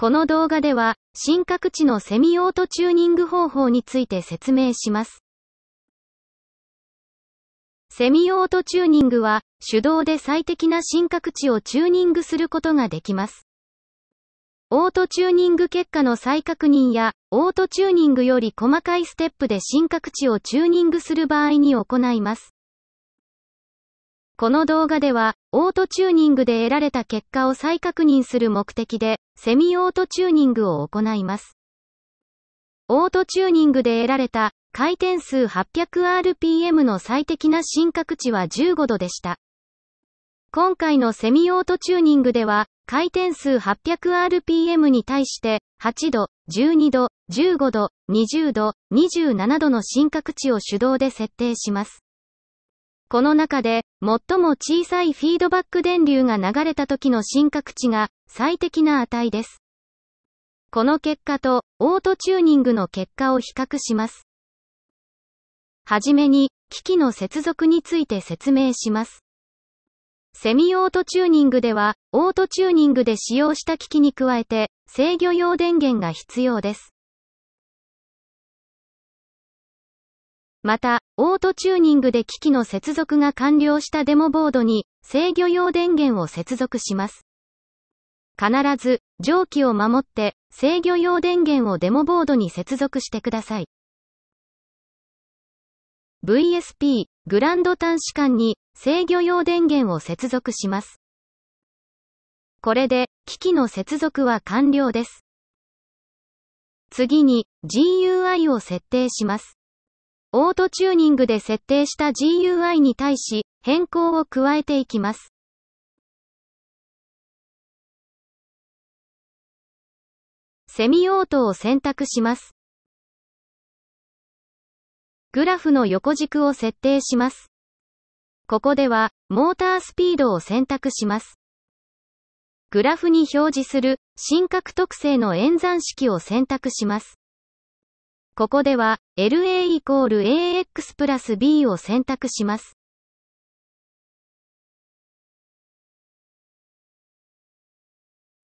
この動画では、新各地のセミオートチューニング方法について説明します。セミオートチューニングは、手動で最適な新各地をチューニングすることができます。オートチューニング結果の再確認や、オートチューニングより細かいステップで新各地をチューニングする場合に行います。この動画では、オートチューニングで得られた結果を再確認する目的で、セミオートチューニングを行います。オートチューニングで得られた、回転数 800rpm の最適な深角値は15度でした。今回のセミオートチューニングでは、回転数 800rpm に対して、8度、12度、15度、20度、27度の深角値を手動で設定します。この中で、最も小さいフィードバック電流が流れた時の深刻値が最適な値です。この結果とオートチューニングの結果を比較します。はじめに機器の接続について説明します。セミオートチューニングでは、オートチューニングで使用した機器に加えて、制御用電源が必要です。また、オートチューニングで機器の接続が完了したデモボードに制御用電源を接続します。必ず、蒸気を守って制御用電源をデモボードに接続してください。VSP、グランド端子間に制御用電源を接続します。これで、機器の接続は完了です。次に、GUI を設定します。オートチューニングで設定した GUI に対し変更を加えていきます。セミオートを選択します。グラフの横軸を設定します。ここでは、モータースピードを選択します。グラフに表示する、真格特性の演算式を選択します。ここでは、LA イコール AX プラス B を選択します。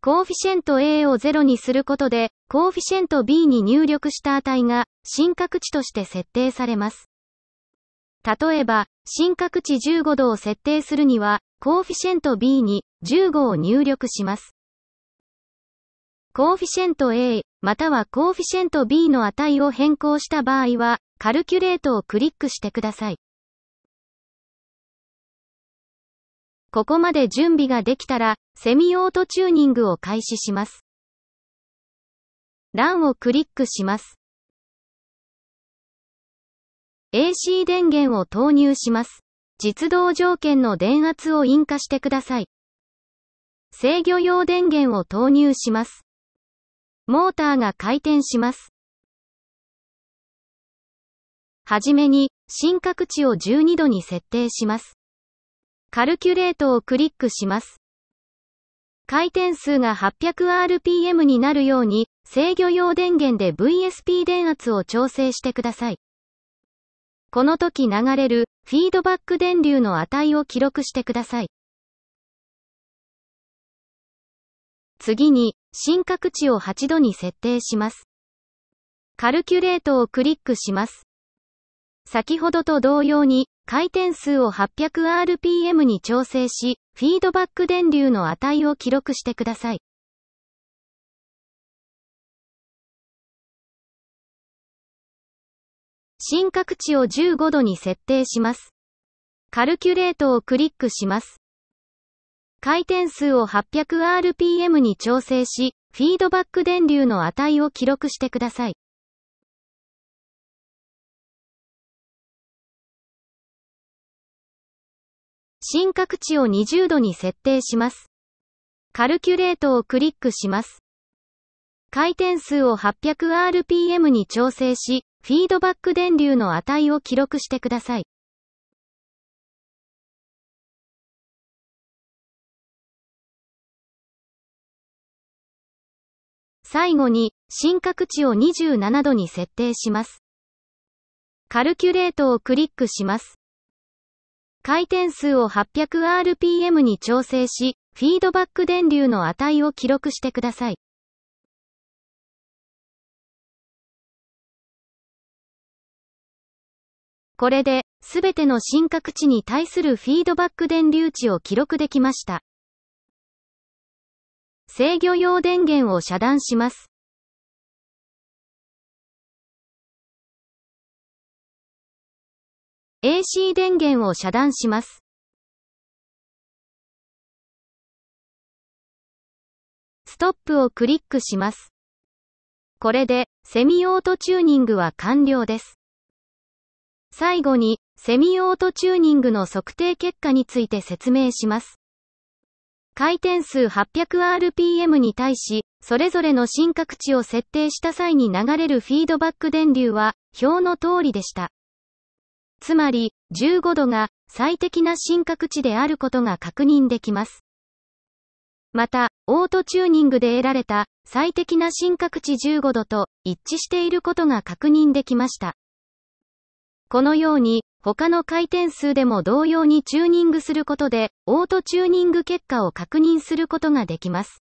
コーフィシェント A を0にすることで、コーフィシェント B に入力した値が、深角値として設定されます。例えば、深角値15度を設定するには、コーフィシェント B に15を入力します。コーフィシェント A、またはコーフィシェント B の値を変更した場合は、カルキュレートをクリックしてください。ここまで準備ができたら、セミオートチューニングを開始します。欄をクリックします。AC 電源を投入します。実動条件の電圧を引火してください。制御用電源を投入します。モーターが回転します。はじめに、深角値を12度に設定します。カルキュレートをクリックします。回転数が 800rpm になるように、制御用電源で VSP 電圧を調整してください。この時流れるフィードバック電流の値を記録してください。次に、深角値を8度に設定します。カルキュレートをクリックします。先ほどと同様に、回転数を 800rpm に調整し、フィードバック電流の値を記録してください。深角値を15度に設定します。カルキュレートをクリックします。回転数を 800rpm に調整し、フィードバック電流の値を記録してください。深角値を20度に設定します。カルキュレートをクリックします。回転数を 800rpm に調整し、フィードバック電流の値を記録してください。最後に、深角値を27度に設定します。カルキュレートをクリックします。回転数を 800rpm に調整し、フィードバック電流の値を記録してください。これで、すべての深角値に対するフィードバック電流値を記録できました。制御用電源を遮断します。AC 電源を遮断します。ストップをクリックします。これで、セミオートチューニングは完了です。最後に、セミオートチューニングの測定結果について説明します。回転数 800rpm に対し、それぞれの深化値を設定した際に流れるフィードバック電流は、表の通りでした。つまり、15度が最適な深化値であることが確認できます。また、オートチューニングで得られた最適な深化値15度と一致していることが確認できました。このように、他の回転数でも同様にチューニングすることで、オートチューニング結果を確認することができます。